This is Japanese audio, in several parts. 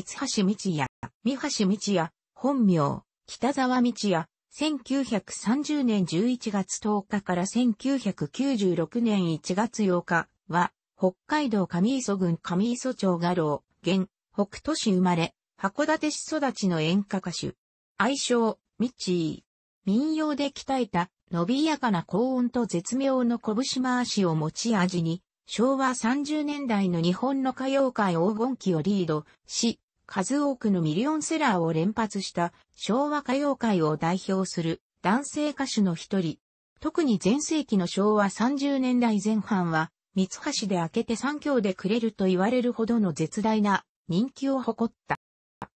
三橋道也、三橋道也、本名、北沢道也、1930年11月10日から1996年1月8日は、北海道上磯郡上磯町画廊、現、北都市生まれ、函館市育ちの演歌歌手。愛称、道民謡で鍛えた、伸びやかな高音と絶妙の拳回しを持ち味に、昭和30年代の日本の歌謡界黄金期をリードし、数多くのミリオンセラーを連発した昭和歌謡界を代表する男性歌手の一人。特に前世紀の昭和30年代前半は、三橋で開けて三教でくれると言われるほどの絶大な人気を誇った。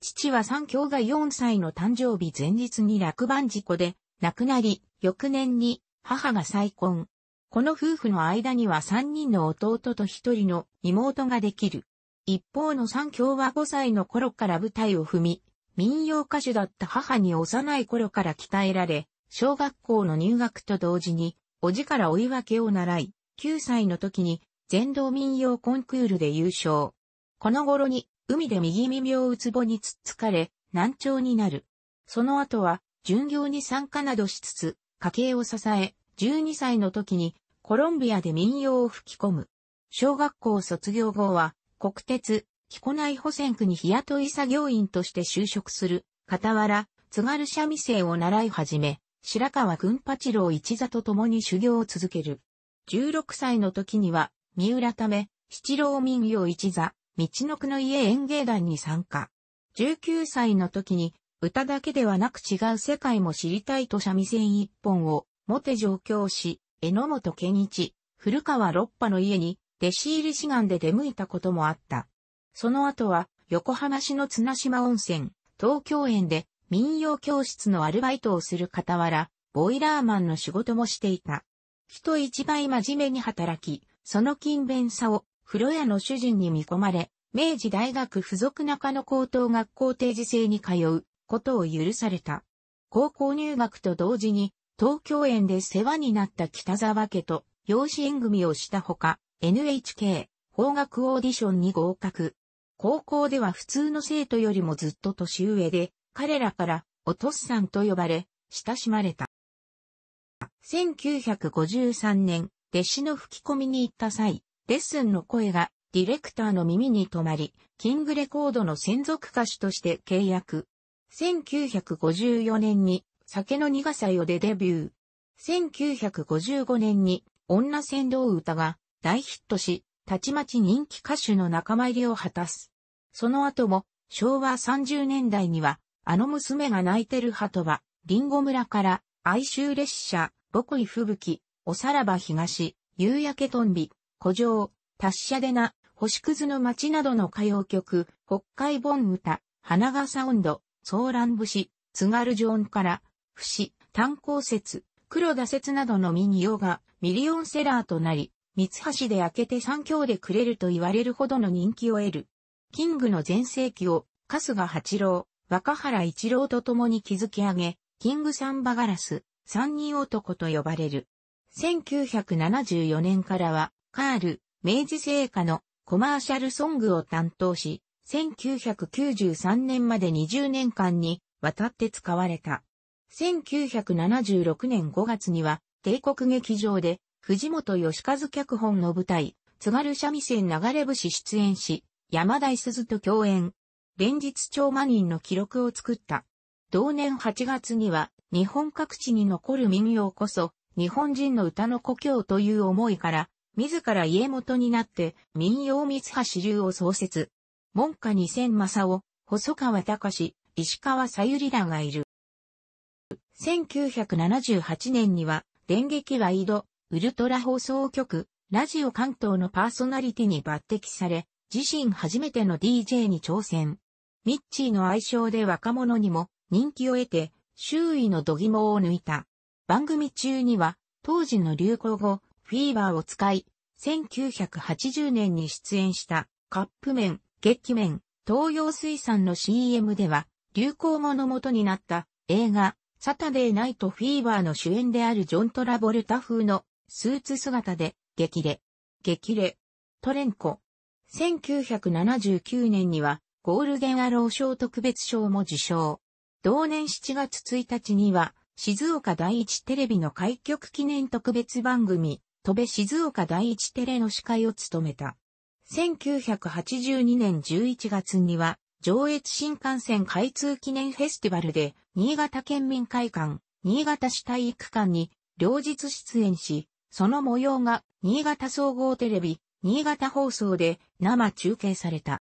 父は三教が4歳の誕生日前日に落盤事故で亡くなり、翌年に母が再婚。この夫婦の間には3人の弟と1人の妹ができる。一方の三強は5歳の頃から舞台を踏み、民謡歌手だった母に幼い頃から鍛えられ、小学校の入学と同時に、おじから追い分けを習い、9歳の時に全道民謡コンクールで優勝。この頃に、海で右耳をうつぼにつっつかれ、難聴になる。その後は、巡業に参加などしつつ、家計を支え、12歳の時に、コロンビアで民謡を吹き込む。小学校卒業後は、国鉄、木古内保線区に日雇い作業員として就職する、傍ら、津軽三味線を習い始め、白川群八郎一座と共に修行を続ける。16歳の時には、三浦ため、七郎民謡一座、道の区の家演芸団に参加。19歳の時に、歌だけではなく違う世界も知りたいと三味線一本を、モテ上京し、榎本健一、古川六波の家に弟子入り志願で出向いたこともあった。その後は、横浜市の綱島温泉、東京園で民謡教室のアルバイトをする傍ら、ボイラーマンの仕事もしていた。人一倍真面目に働き、その勤勉さを風呂屋の主人に見込まれ、明治大学附属中野高等学校定時制に通うことを許された。高校入学と同時に東京園で世話になった北沢家と養子縁組をしたほか、NHK 法学オーディションに合格。高校では普通の生徒よりもずっと年上で、彼らからおとっさんと呼ばれ、親しまれた。1953年、弟子の吹き込みに行った際、レッスンの声がディレクターの耳に留まり、キングレコードの専属歌手として契約。1954年に酒の苦さよでデビュー。1955年に女先導歌が大ヒットし、たちまち人気歌手の仲間入りを果たす。その後も、昭和30年代には、あの娘が泣いてる鳩は、リンゴ村から、哀愁列車、ボコイ吹雪、おさらば東、夕焼けとんび、古城、達者でな、星屑の街などの歌謡曲、北海盆歌、花がサウンド、ソーラン節、津軽ジョンから、節、炭鉱節、黒田節などの民謡がミリオンセラーとなり、三橋で開けて三強でくれると言われるほどの人気を得る。キングの前世紀を、春日八郎、若原一郎と共に築き上げ、キングサンバガラス、三人男と呼ばれる。1974年からは、カール、明治製菓のコマーシャルソングを担当し、1993年まで20年間にわたって使われた。1976年5月には、帝国劇場で藤本義和脚本の舞台、津軽三味線流れ節出演し、山田鈴と共演。連日超魔人の記録を作った。同年8月には、日本各地に残る民謡こそ、日本人の歌の故郷という思いから、自ら家元になって民謡三橋流を創設。門下二千正を、細川隆、石川さゆりらがいる。1978年には、電撃ワイド、ウルトラ放送局、ラジオ関東のパーソナリティに抜擢され、自身初めての DJ に挑戦。ミッチーの愛称で若者にも人気を得て、周囲の度肝を抜いた。番組中には、当時の流行語、フィーバーを使い、1980年に出演したカップ麺、劇麺、東洋水産の CM では、流行語の元になった映画、サタデーナイトフィーバーの主演であるジョン・トラボルタ風のスーツ姿で、激励。激励。トレンコ。1979年には、ゴールデンアロー賞特別賞も受賞。同年7月1日には、静岡第一テレビの開局記念特別番組、戸部静岡第一テレの司会を務めた。1982年11月には、上越新幹線開通記念フェスティバルで、新潟県民会館、新潟市体育館に、両日出演し、その模様が新潟総合テレビ、新潟放送で生中継された。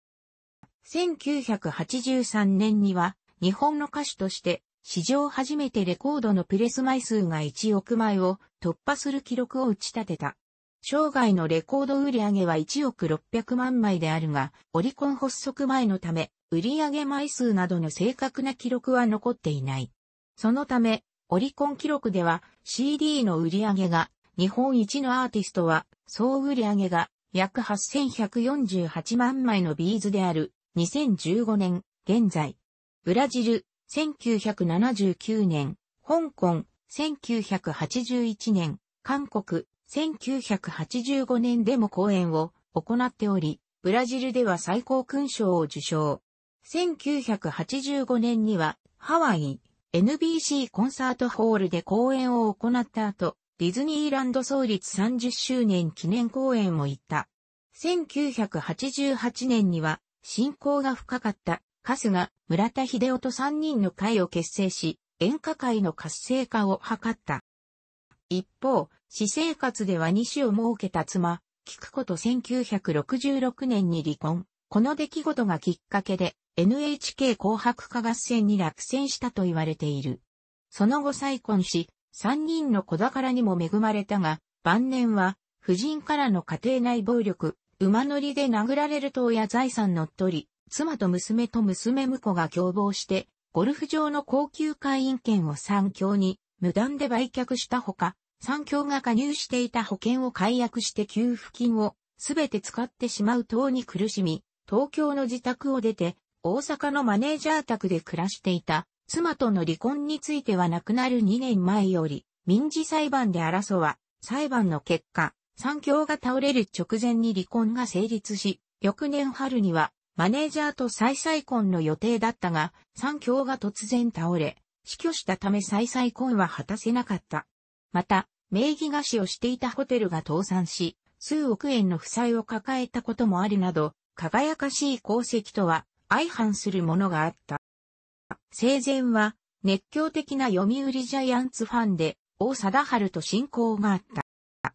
1983年には日本の歌手として史上初めてレコードのプレス枚数が1億枚を突破する記録を打ち立てた。生涯のレコード売上は1億600万枚であるが、オリコン発足前のため、売上枚数などの正確な記録は残っていない。そのため、オリコン記録では CD の売上が日本一のアーティストは、総売上が約8148万枚のビーズである2015年現在。ブラジル1979年、香港1981年、韓国1985年でも公演を行っており、ブラジルでは最高勲章を受賞。1985年にはハワイ NBC コンサートホールで公演を行った後、ディズニーランド創立30周年記念公演を行った。1988年には、親交が深かった春日、村田秀夫と3人の会を結成し、演歌界の活性化を図った。一方、私生活では2子を設けた妻、菊子と1966年に離婚。この出来事がきっかけで NHK 紅白歌合戦に落選したと言われている。その後再婚し、三人の子宝にも恵まれたが、晩年は、夫人からの家庭内暴力、馬乗りで殴られるとや財産乗っ取り、妻と娘と娘婿が共謀して、ゴルフ場の高級会員権を三協に無断で売却したほか、三協が加入していた保険を解約して給付金をすべて使ってしまう等に苦しみ、東京の自宅を出て大阪のマネージャー宅で暮らしていた妻との離婚については亡くなる2年前より、民事裁判で争わ、裁判の結果、三業が倒れる直前に離婚が成立し、翌年春には、マネージャーと再再婚の予定だったが、三業が突然倒れ、死去したため再再婚は果たせなかった。また、名義貸しをしていたホテルが倒産し、数億円の負債を抱えたこともあるなど、輝かしい功績とは相反するものがあった。生前は熱狂的な読売ジャイアンツファンで、王貞治と親交があった。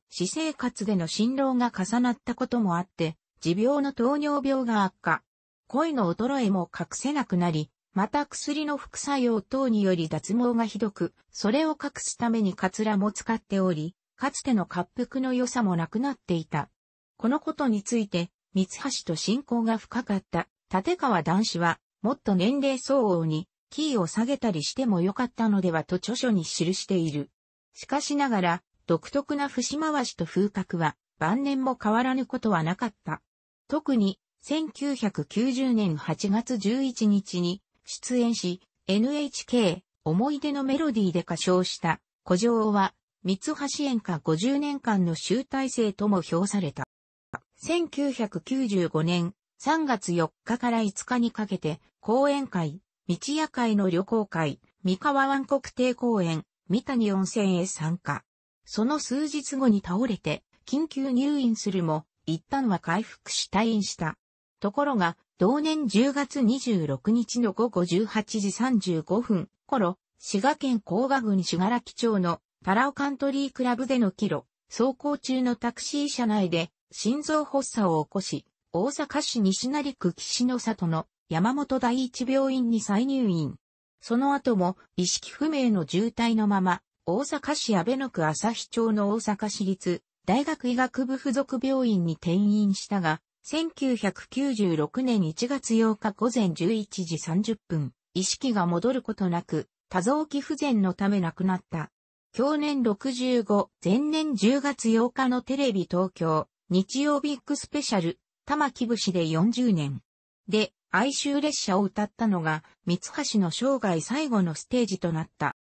私生活での辛労が重なったこともあって、持病の糖尿病が悪化。恋の衰えも隠せなくなり、また薬の副作用等により脱毛がひどく、それを隠すためにカツラも使っており、かつての滑腹の良さもなくなっていた。このことについて、三橋と親交が深かった立川男子は、もっと年齢相応に、キーを下げたりしてもよかったのではと著書に記している。しかしながら、独特な節回しと風格は、晩年も変わらぬことはなかった。特に、1990年8月11日に出演し、NHK 思い出のメロディーで歌唱した古城は、三橋演歌50年間の集大成とも評された。1995年、3月4日から5日にかけて、講演会、道夜会の旅行会、三河湾国定公園、三谷温泉へ参加。その数日後に倒れて、緊急入院するも、一旦は回復し退院した。ところが、同年10月26日の午後18時35分頃、滋賀県甲賀郡滋賀木町のパラオカントリークラブでの帰路、走行中のタクシー車内で心臓発作を起こし、大阪市西成区岸の里の山本第一病院に再入院。その後も意識不明の重体のまま、大阪市安倍野区朝日町の大阪市立大学医学部附属病院に転院したが、1996年1月8日午前11時30分、意識が戻ることなく、多臓器不全のため亡くなった。去年65、前年10月8日のテレビ東京、日曜ビッグスペシャル、玉木節で40年。で、哀愁列車を歌ったのが、三橋の生涯最後のステージとなった。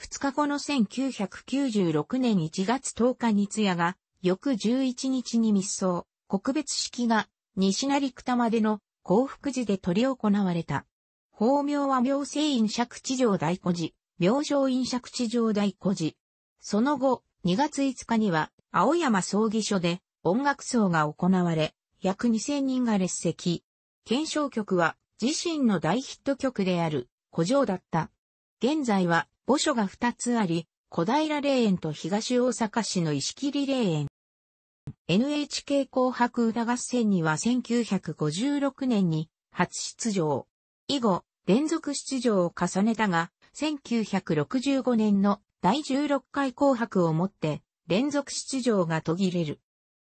2日後の1996年1月10日に津屋が、翌11日に密葬、告別式が、西成久多までの幸福寺で取り行われた。法名は病星院借地上大古寺、病星院借地上大古寺。その後、2月5日には、青山葬儀所で音楽葬が行われ、約2000人が列席。検証曲は自身の大ヒット曲である、古城だった。現在は墓所が2つあり、小平霊園と東大阪市の石切霊園。NHK 紅白歌合戦には1956年に初出場。以後、連続出場を重ねたが、1965年の第16回紅白をもって連続出場が途切れる。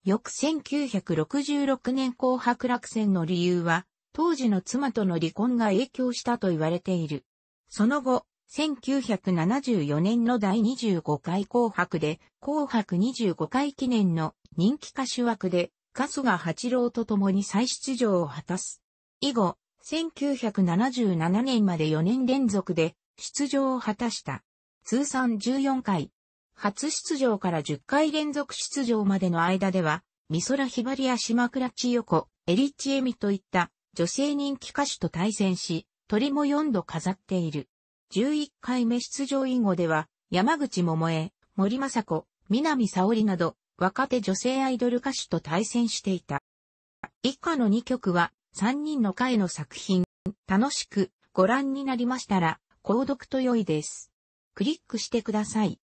翌1966年紅白落選の理由は、当時の妻との離婚が影響したと言われている。その後、1974年の第25回紅白で、紅白25回記念の人気歌手枠で、春日八郎と共に再出場を果たす。以後、1977年まで4年連続で出場を果たした。通算14回、初出場から10回連続出場までの間では、美空ひばりや島倉千代子、エリッチエミといった女性人気歌手と対戦し、鳥も4度飾っている。11回目出場以後では、山口桃江、森雅子、南沙織など、若手女性アイドル歌手と対戦していた。以下の2曲は、3人の会の作品、楽しくご覧になりましたら、購読と良いです。クリックしてください。